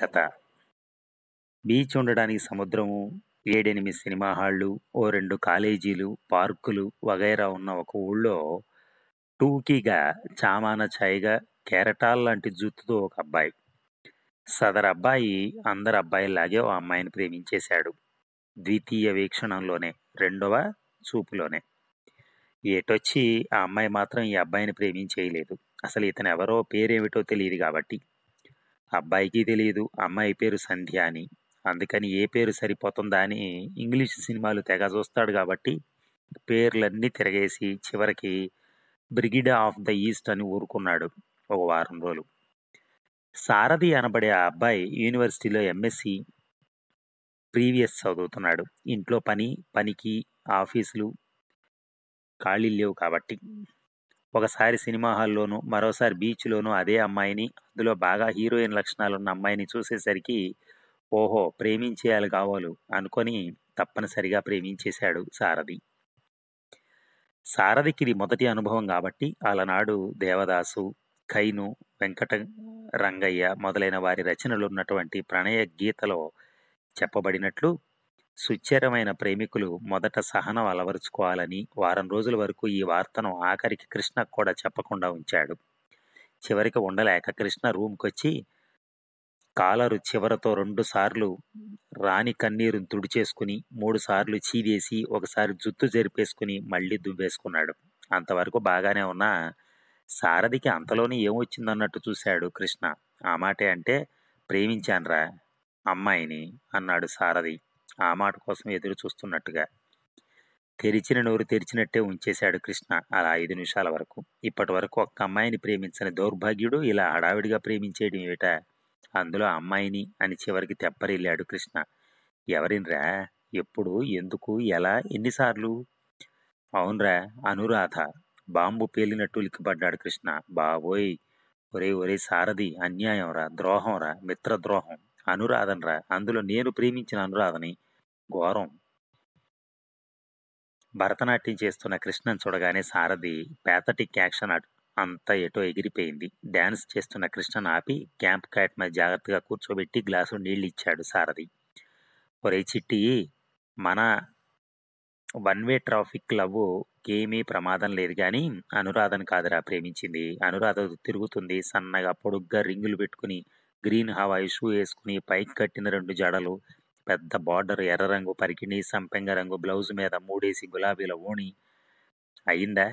కథ బీచ్ ఉండడానికి సముద్రము ఏడెనిమిది సినిమా హాళ్ళు ఓ రెండు కాలేజీలు పార్కులు వగైరా ఉన్న ఒక ఊళ్ళో టూకీగా చామాన ఛాయిగా కెరటాల్ లాంటి జుత్తుతో ఒక అబ్బాయి సదర్ అబ్బాయి అందరు అబ్బాయిలాగే ఓ అమ్మాయిని ప్రేమించేశాడు ద్వితీయ వీక్షణంలోనే రెండవ చూపులోనే ఏటొచ్చి ఆ అమ్మాయి మాత్రం ఈ అబ్బాయిని ప్రేమించేయలేదు అసలు ఇతను ఎవరో పేరేమిటో తెలియదు కాబట్టి అబ్బాయికి తెలియదు అమ్మాయి పేరు సంధ్య అని అందుకని ఏ పేరు సరిపోతుందా అని ఇంగ్లీష్ సినిమాలు తెగ చూస్తాడు కాబట్టి పేర్లన్నీ తిరగేసి చివరికి బ్రిగిడ్ ఆఫ్ ద ఈస్ట్ అని ఊరుకున్నాడు ఒక వారం రోజులు సారథి అనబడే ఆ అబ్బాయి యూనివర్సిటీలో ఎంఎస్సి ప్రీవియస్ చదువుతున్నాడు ఇంట్లో పని పనికి ఆఫీసులు ఖాళీ లేవు కాబట్టి ఒకసారి సినిమా హాల్లోనూ మరోసారి బీచ్లోనూ అదే అమ్మాయిని అందులో బాగా హీరోయిన్ లక్షణాలు ఉన్న అమ్మాయిని చూసేసరికి ఓహో ప్రేమించేయాలి కావాలు అనుకొని తప్పనిసరిగా ప్రేమించేశాడు సారథి సారథికి ఇది మొదటి అనుభవం కాబట్టి అలనాడు దేవదాసు ఖైను వెంకట రంగయ్య మొదలైన వారి రచనలు ఉన్నటువంటి ప్రణయ గీతలో చెప్పబడినట్లు సుచరమైన ప్రేమికులు మొదట సహనం అలవరుచుకోవాలని వారం రోజుల వరకు ఈ వార్తను ఆఖరికి కృష్ణకు కూడా చెప్పకుండా ఉంచాడు చివరికి ఉండలేక కృష్ణ రూమ్కి వచ్చి కాలరు చివరతో రెండు సార్లు రాణి కన్నీరును తుడిచేసుకుని మూడుసార్లు చీదేసి ఒకసారి జుత్తు జరిపేసుకుని మళ్ళీ దువ్వేసుకున్నాడు అంతవరకు బాగానే ఉన్నా సారథికి అంతలోనే ఏమొచ్చిందన్నట్టు చూశాడు కృష్ణ ఆ మాటే అంటే ప్రేమించాన్రా అమ్మాయిని అన్నాడు సారథి ఆ మాట కోసం ఎదురు చూస్తున్నట్టుగా తెరిచిన నోరు తెరిచినట్టే ఉంచేశాడు కృష్ణ అలా ఐదు నిమిషాల వరకు ఇప్పటి వరకు ఒక్క అమ్మాయిని ప్రేమించని దౌర్భాగ్యుడు ఇలా హడావిడిగా ప్రేమించేయడం ఏమిట అందులో అమ్మాయిని అని చివరికి తెప్పరిల్లాడు కృష్ణ ఎవరినిరా ఎప్పుడు ఎందుకు ఎలా ఎన్నిసార్లు అవునరా అనురాధ బాంబు పేలినట్టు ఉలిక్కిపడ్డాడు కృష్ణ బాబోయ్ ఒరే ఒరే సారథి అన్యాయంరా ద్రోహంరా మిత్రద్రోహం అనురాధనరా అందులో నేను ప్రేమించిన అనురాధని ఘోరం భరతనాట్యం చేస్తున్న కృష్ణను చూడగానే సారథి పేతటి యాక్షన్ అంతా ఎటో ఎగిరిపోయింది డ్యాన్స్ చేస్తున్న కృష్ణను ఆపి క్యాంప్ క్యాట్ మీద జాగ్రత్తగా కూర్చోబెట్టి గ్లాసు నీళ్ళు ఇచ్చాడు సారథి ఒరే చిట్టి మన వన్ వే ట్రాఫిక్ క్లబ్ ఏమీ ప్రమాదం లేదు కానీ అనురాధను కాదురా ప్రేమించింది అనురాధ తిరుగుతుంది సన్నగా పొడుగ్గా రింగులు పెట్టుకుని గ్రీన్ హవాయి షూ వేసుకుని పైకి కట్టిన రెండు జడలు పెద్ద బార్డర్ ఎర్ర రంగు పరికిణి సంపెంగ రంగు బ్లౌజ్ మీద మూడేసి గులాబీల ఓణి అయిందా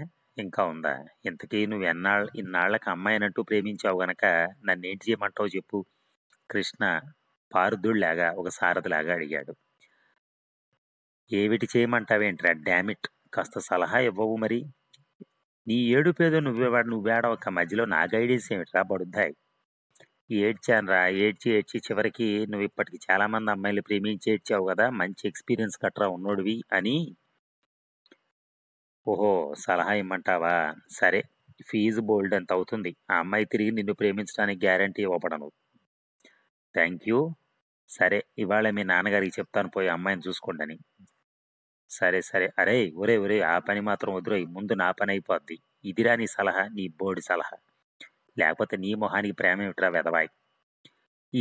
ఇంకా ఉందా ఇంతకీ నువ్వు ఎన్నాళ్ళ ఇన్నాళ్ళకి అన్నట్టు ప్రేమించావు గనక నన్నేంటి చేయమంటావు చెప్పు కృష్ణ పారుదుళ్లాగా ఒక సారథిలాగా అడిగాడు ఏవిటి చేయమంటావేంట్రా డామిట్ కాస్త సలహా ఇవ్వవు మరి నీ ఏడు ఏడుపేదో నువ్వే నువ్వేడవక మధ్యలో నా గైడెన్స్ ఏమిట్రా బడుద్దాయి ఏడ్చానురా ఏడ్చి ఏడ్చి చివరికి నువ్వు ఇప్పటికి చాలామంది అమ్మాయిలు ప్రేమించి ఏడ్చావు కదా మంచి ఎక్స్పీరియన్స్ కట్టరా ఉన్నోడివి అని ఓహో సలహా ఇమ్మంటావా సరే ఫీజు బోల్డ్ ఎంత అవుతుంది ఆ అమ్మాయి తిరిగి నిన్ను ప్రేమించడానికి గ్యారంటీ ఇవ్వబడను థ్యాంక్ యూ సరే ఇవాళ మీ నాన్నగారికి చెప్తాను పోయి అమ్మాయిని చూసుకోండి సరే సరే అరే ఒరే ఒరే ఆ పని మాత్రం వదిలే ముందు నా పని అయిపోద్ది ఇదిరా నీ సలహా నీ బోర్డు సలహా లేకపోతే నీ మొహానికి ప్రేమ ఏమిట్రా వెదవాయి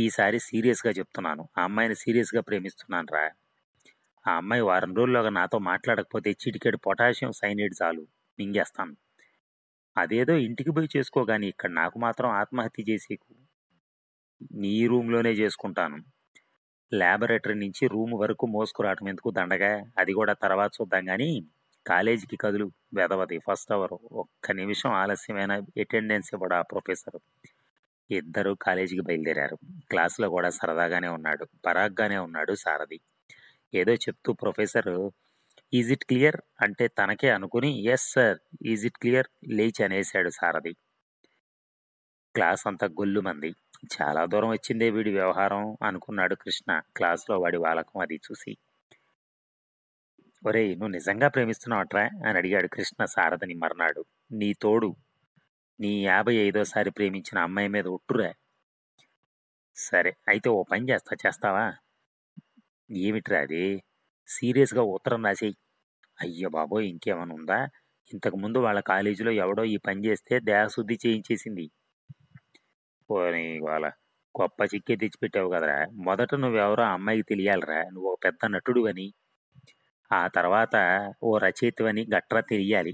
ఈసారి సీరియస్గా చెప్తున్నాను ఆ అమ్మాయిని సీరియస్గా ప్రేమిస్తున్నాను రా ఆ అమ్మాయి వారం రోజుల్లోగా నాతో మాట్లాడకపోతే చిటికెడు పొటాషియం సైనైడ్ చాలు మింగేస్తాను అదేదో ఇంటికి పోయి చేసుకోగాని ఇక్కడ నాకు మాత్రం ఆత్మహత్య చేసేకు నీ రూమ్లోనే చేసుకుంటాను ల్యాబొరేటరీ నుంచి రూమ్ వరకు మోసుకురావటం ఎందుకు దండగా అది కూడా తర్వాత చూద్దాం కానీ కాలేజీకి కదులు వెదవది ఫస్ట్ అవర్ ఒక్క నిమిషం ఆలస్యమైన అటెండెన్స్ ఇవ్వడు ఆ ప్రొఫెసర్ ఇద్దరు కాలేజీకి బయలుదేరారు క్లాసులో కూడా సరదాగానే ఉన్నాడు పరాగ్గానే ఉన్నాడు సారథి ఏదో చెప్తూ ప్రొఫెసర్ ఈజ్ ఇట్ క్లియర్ అంటే తనకే అనుకుని yes sir is it clear లేచి అనేశాడు సారథి క్లాస్ అంతా మంది చాలా దూరం వచ్చిందే వీడి వ్యవహారం అనుకున్నాడు కృష్ణ క్లాస్లో వాడి వాలకం అది చూసి ఒరే నువ్వు నిజంగా ప్రేమిస్తున్నావట్రా అని అడిగాడు కృష్ణ సారథని మర్నాడు నీ తోడు నీ యాభై ఐదోసారి ప్రేమించిన అమ్మాయి మీద ఒట్టురా సరే అయితే ఓ పని చేస్తా చేస్తావా ఏమిట్రా అది సీరియస్గా ఉత్తరం రాసేయి అయ్యో బాబోయ్ ఇంకేమైనా ఉందా ఇంతకుముందు వాళ్ళ కాలేజీలో ఎవడో ఈ పని చేస్తే దేహశుద్ధి చేయించేసింది పోనీ వాళ్ళ గొప్ప చిక్కే తెచ్చిపెట్టావు కదరా మొదట నువ్వెవరో అమ్మాయికి తెలియాలిరా నువ్వు ఒక పెద్ద నటుడు అని ఆ తర్వాత ఓ రచయితవని గట్రా తెలియాలి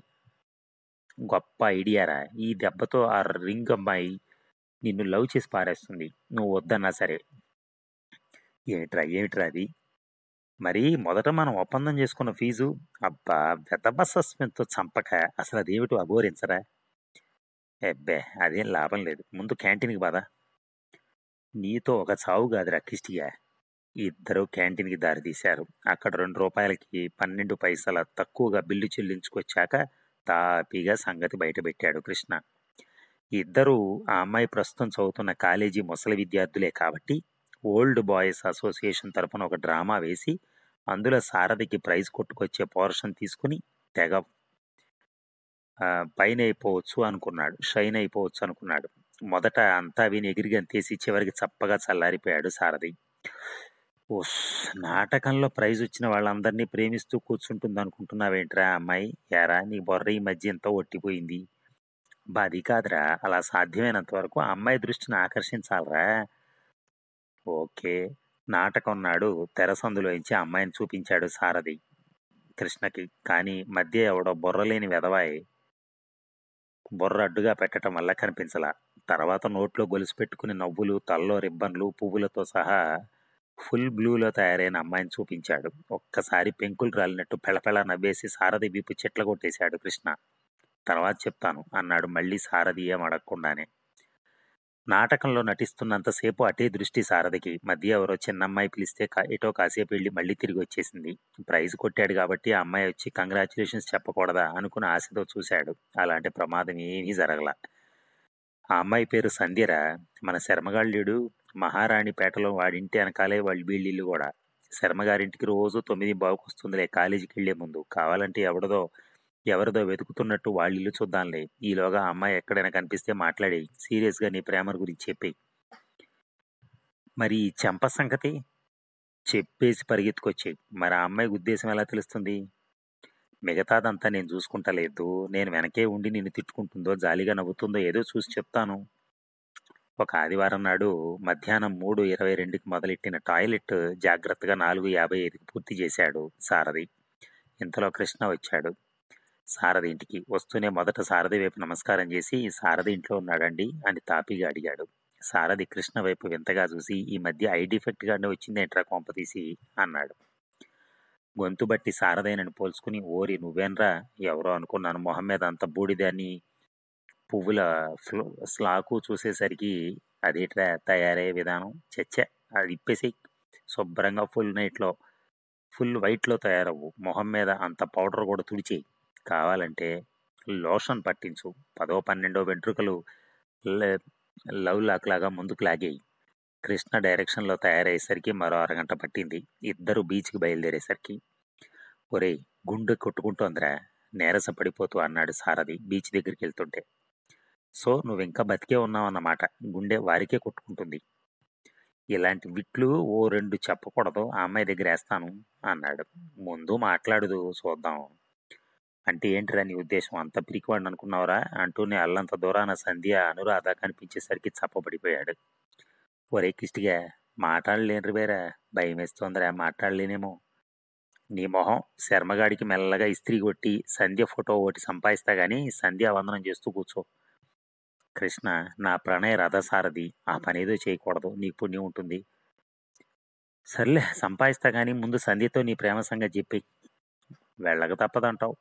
గొప్ప ఐడియారా ఈ దెబ్బతో ఆ రింగ్ అమ్మాయి నిన్ను లవ్ చేసి పారేస్తుంది నువ్వు వద్దన్నా సరే ఏమిట్రా ఏమిట్రా అది మరి మొదట మనం ఒప్పందం చేసుకున్న ఫీజు అబ్బా వెతబ సస్పెన్స్తో చంపక అసలు అదేమిటో అఘోరించరా ఎబ్బే అదేం లాభం లేదు ముందు క్యాంటీన్కి బాధ నీతో ఒక చావు కాదురా కిస్టిగా ఇద్దరు క్యాంటీన్కి దారితీశారు అక్కడ రెండు రూపాయలకి పన్నెండు పైసల తక్కువగా బిల్లు చెల్లించుకొచ్చాక తాపీగా సంగతి బయటపెట్టాడు కృష్ణ ఇద్దరు ఆ అమ్మాయి ప్రస్తుతం చదువుతున్న కాలేజీ ముసలి విద్యార్థులే కాబట్టి ఓల్డ్ బాయ్స్ అసోసియేషన్ తరపున ఒక డ్రామా వేసి అందులో సారథికి ప్రైజ్ కొట్టుకొచ్చే పోర్షన్ తీసుకుని తెగ పైన అయిపోవచ్చు అనుకున్నాడు షైన్ అయిపోవచ్చు అనుకున్నాడు మొదట అంతా విని తీసి చివరికి చప్పగా చల్లారిపోయాడు సారథి ఓస్! నాటకంలో ప్రైజ్ వచ్చిన వాళ్ళందరినీ ప్రేమిస్తూ కూర్చుంటుంది అనుకుంటున్నావేంట్రా ఆ అమ్మాయి? ఏరా నీ బొర్ర ఈ మధ్య ఇంత ఒట్టిపోయింది బాధి కాదురా అలా సాధ్యమైనంత వరకు ఆ అమ్మాయి దృష్టిని ఆకర్షించాలిరా. ఓకే. నాటకం నాడు తెరసందులోంచి ఆ అమ్మాయిని చూపించాడు సారథి కృష్ణకి. కానీ మధ్య ఎవడో లేని వెదవాయి బొర్ర అడ్డుగా పెట్టడం వల్ల కనిపించలా. తర్వాత నోట్లో గొలుసు పెట్టుకుని నవ్వులు, తల్లో రిబ్బన్లు, పువ్వులతో సహా ఫుల్ బ్లూలో తయారైన అమ్మాయిని చూపించాడు ఒక్కసారి పెంకులు రాలినట్టు పెళపెళ నవ్వేసి సారథి వీపు చెట్ల కొట్టేశాడు కృష్ణ తర్వాత చెప్తాను అన్నాడు మళ్ళీ సారథి ఏం అడగకుండానే నాటకంలో నటిస్తున్నంతసేపు అటే దృష్టి సారథికి మధ్య ఎవరో చిన్నమ్మాయి పిలిస్తే ఎటో కాసేపు వెళ్ళి మళ్ళీ తిరిగి వచ్చేసింది ప్రైజ్ కొట్టాడు కాబట్టి ఆ అమ్మాయి వచ్చి కంగ్రాచులేషన్స్ చెప్పకూడదా అనుకున్న ఆశతో చూశాడు అలాంటి ప్రమాదం ఏమీ జరగల ఆ అమ్మాయి పేరు సంధ్యరా మన శర్మగాళ్ళుడు మహారాణిపేటలో వాడింటి వెనకాలే వాళ్ళు వీళ్ళిల్లు కూడా శర్మగారింటికి రోజు తొమ్మిది బావుకు వస్తుందిలే కాలేజీకి వెళ్లే ముందు కావాలంటే ఎవడదో ఎవరిదో వెతుకుతున్నట్టు వాళ్ళు ఇల్లు చూద్దాంలే ఈలోగా అమ్మాయి ఎక్కడైనా కనిపిస్తే మాట్లాడేయి సీరియస్గా నీ ప్రేమ గురించి చెప్పి మరి ఈ చెంప సంగతి చెప్పేసి పరిగెత్తుకొచ్చేయి మరి ఆ అమ్మాయి ఉద్దేశం ఎలా తెలుస్తుంది మిగతాదంతా నేను చూసుకుంటలేదు నేను వెనకే ఉండి నిన్ను తిట్టుకుంటుందో జాలిగా నవ్వుతుందో ఏదో చూసి చెప్తాను ఒక ఆదివారం నాడు మధ్యాహ్నం మూడు ఇరవై రెండుకి మొదలెట్టిన టాయిలెట్ జాగ్రత్తగా నాలుగు యాభై ఐదుకి పూర్తి చేశాడు సారథి ఇంతలో కృష్ణ వచ్చాడు సారథి ఇంటికి వస్తూనే మొదట సారథి వైపు నమస్కారం చేసి సారథి ఇంట్లో ఉన్నాడండి అని తాపిగా అడిగాడు సారథి కృష్ణ వైపు వింతగా చూసి ఈ మధ్య ఐ డిఫెక్ట్గానే వచ్చింది ఎంట్రా కొంప తీసి అన్నాడు గొంతు బట్టి సారథైనని పోల్చుకుని ఓరి నువ్వేనరా ఎవరో అనుకున్నాను మొహం మీద అంత బూడిదని పువ్వుల స్లాకు చూసేసరికి అది తయారయ్యే విధానం చచ్చ అది ఇప్పేసి శుభ్రంగా ఫుల్ నైట్లో ఫుల్ వైట్లో తయారవు మొహం మీద అంత పౌడర్ కూడా తుడిచేయి కావాలంటే లోషన్ పట్టించు పదో పన్నెండో వెంట్రుకలు లవ్ లాక్ లాగా ముందుకు లాగేయి కృష్ణ డైరెక్షన్లో తయారయ్యేసరికి మరో అరగంట పట్టింది ఇద్దరు బీచ్కి బయలుదేరేసరికి ఒరే గుండె కొట్టుకుంటోందిరా నేరస పడిపోతూ అన్నాడు సారథి బీచ్ దగ్గరికి వెళ్తుంటే సో నువ్వు ఇంకా బతికే ఉన్నావు అన్నమాట గుండె వారికే కొట్టుకుంటుంది ఇలాంటి విట్లు ఓ రెండు చెప్పకూడదు ఆ అమ్మాయి దగ్గర వేస్తాను అన్నాడు ముందు మాట్లాడదు చూద్దాం అంటే ఏంటిరా నీ ఉద్దేశం అంత పిరికివాడిని అంటూ అంటూనే అల్లంత దూరాన సంధ్య అనురాధ కనిపించేసరికి చప్పబడిపోయాడు ఒరే కిష్టిగా మాట్లాడలేను వేరా భయం వేస్తోందిరా మాట్లాడలేనేమో నీ మొహం శర్మగాడికి మెల్లగా ఇస్త్రీ కొట్టి సంధ్య ఫోటో ఒకటి సంపాదిస్తా సంధ్య వందనం చేస్తూ కూర్చో కృష్ణ నా ప్రణయ రథసారథి ఆ పనేదో చేయకూడదు నీకు పుణ్యం ఉంటుంది సర్లే సంపాదిస్తా కానీ ముందు సంధ్యతో నీ ప్రేమ సంగతి చెప్పి వెళ్ళక తప్పదంటావు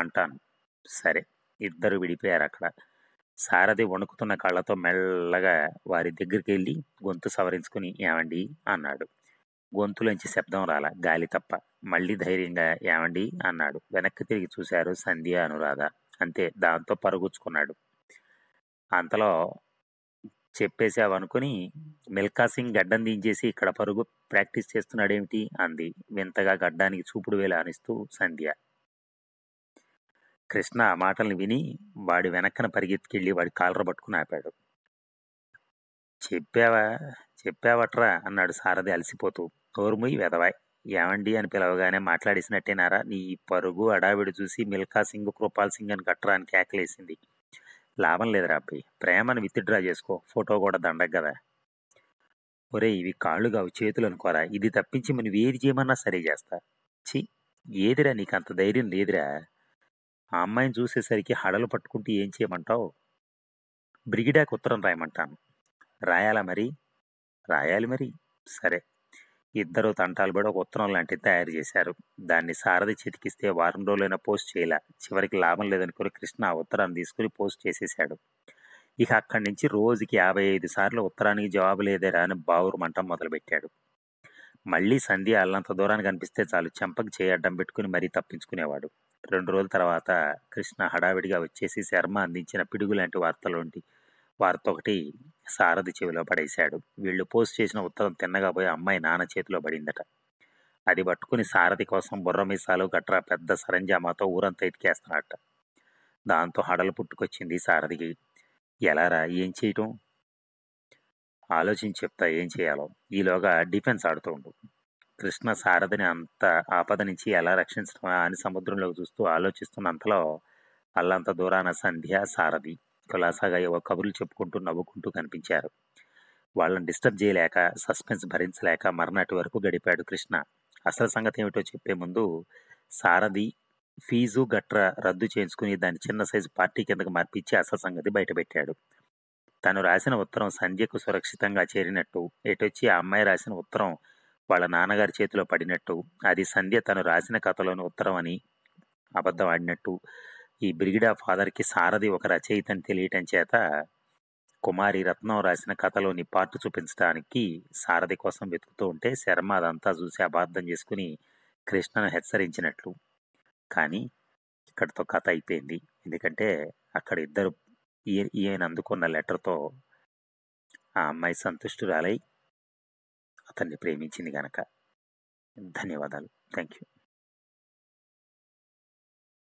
అంటాను సరే ఇద్దరు విడిపోయారు అక్కడ సారథి వణుకుతున్న కళ్ళతో మెల్లగా వారి దగ్గరికి వెళ్ళి గొంతు సవరించుకుని ఏమండి అన్నాడు గొంతులోంచి శబ్దం రాల గాలి తప్ప మళ్ళీ ధైర్యంగా ఏమండి అన్నాడు వెనక్కి తిరిగి చూశారు సంధ్య అనురాధ అంతే దాంతో పరుగుచ్చుకున్నాడు అంతలో చెప్పేశావనుకుని మిల్కా సింగ్ గడ్డం దించేసి ఇక్కడ పరుగు ప్రాక్టీస్ చేస్తున్నాడేమిటి అంది వింతగా గడ్డానికి చూపుడు వేలు అనిస్తూ సంధ్య కృష్ణ ఆ మాటల్ని విని వాడి వెనక్కన పరిగెత్తికెళ్ళి వాడి కాలర పట్టుకుని ఆపాడు చెప్పావా చెప్పావట్రా అన్నాడు సారథి అలసిపోతూ నోరుముయి వెదవాయ్ ఏమండి అని పిలవగానే మాట్లాడేసినట్టేనారా నీ పరుగు అడావిడి చూసి మిల్కా సింగ్ కృపాల్ సింగ్ అని గట్రా అని కేకలేసింది లాభం లేదురా అబ్బాయి ప్రేమను విత్డ్రా చేసుకో ఫోటో కూడా దండగ కదా ఒరే ఇవి కాళ్ళు కావు చేతులు అనుకోరా ఇది తప్పించి మనం ఏది చేయమన్నా సరే చేస్తా చి ఏదిరా నీకు అంత ధైర్యం లేదురా ఆ అమ్మాయిని చూసేసరికి హడలు పట్టుకుంటూ ఏం చేయమంటావు బ్రిగిడాకు ఉత్తరం రాయమంటాను రాయాలా మరి రాయాలి మరి సరే ఇద్దరు పడి ఒక ఉత్తరం లాంటిది తయారు చేశారు దాన్ని సారథి చితికిస్తే వారం రోజులైనా పోస్ట్ చేయలే చివరికి లాభం లేదనుకుని కృష్ణ ఆ ఉత్తరాన్ని తీసుకుని పోస్ట్ చేసేశాడు ఇక అక్కడి నుంచి రోజుకి యాభై ఐదు సార్లు ఉత్తరానికి జవాబు లేదేరా అని బావురు మంటం మొదలుపెట్టాడు మళ్ళీ సంధి అల్లంత దూరానికి కనిపిస్తే చాలు చెంపకు చేయడ్డం పెట్టుకుని మరీ తప్పించుకునేవాడు రెండు రోజుల తర్వాత కృష్ణ హడావిడిగా వచ్చేసి శర్మ అందించిన పిడుగు లాంటి వంటి వారితో ఒకటి సారథి చెవిలో పడేశాడు వీళ్ళు పోస్ట్ చేసిన ఉత్తరం తిన్నగా పోయి అమ్మాయి నాన్న చేతిలో పడిందట అది పట్టుకుని సారథి కోసం బుర్ర మీసాలు గట్రా పెద్ద సరంజామాతో ఊరంతా ఎతికేస్తున్నాడట దాంతో హడలు పుట్టుకొచ్చింది సారథికి ఎలారా ఏం చేయటం ఆలోచించి చెప్తా ఏం చేయాలో ఈలోగా డిఫెన్స్ ఆడుతూ ఉండు కృష్ణ సారథిని అంత ఆపద నుంచి ఎలా రక్షించడం అని సముద్రంలోకి చూస్తూ ఆలోచిస్తున్నంతలో అల్లంత దూరాన సంధ్య సారథి కులాసాగా ఏవో కబుర్లు చెప్పుకుంటూ నవ్వుకుంటూ కనిపించారు వాళ్ళని డిస్టర్బ్ చేయలేక సస్పెన్స్ భరించలేక మర్నాటి వరకు గడిపాడు కృష్ణ అసలు సంగతి ఏమిటో చెప్పే ముందు సారథి ఫీజు గట్రా రద్దు చేయించుకుని దాని చిన్న సైజు పార్టీ కిందకు మార్పించి అసలు సంగతి బయటపెట్టాడు తను రాసిన ఉత్తరం సంధ్యకు సురక్షితంగా చేరినట్టు ఎటొచ్చి ఆ అమ్మాయి రాసిన ఉత్తరం వాళ్ళ నాన్నగారి చేతిలో పడినట్టు అది సంధ్య తను రాసిన కథలోని ఉత్తరం అని అబద్ధం ఆడినట్టు ఈ బ్రిగిడ్ ఫాదర్ ఫాదర్కి సారథి ఒక రచయిత అని తెలియటం చేత కుమారి రత్నం రాసిన కథలోని పార్ట్ చూపించడానికి సారథి కోసం వెతుకుతూ ఉంటే శర్మ అదంతా చూసి అబార్థం చేసుకుని కృష్ణను హెచ్చరించినట్లు కానీ ఇక్కడితో కథ అయిపోయింది ఎందుకంటే అక్కడ ఇద్దరు ఈయన అందుకున్న లెటర్తో ఆ అమ్మాయి సంతుష్టురాలై అతన్ని ప్రేమించింది కనుక ధన్యవాదాలు థ్యాంక్ యూ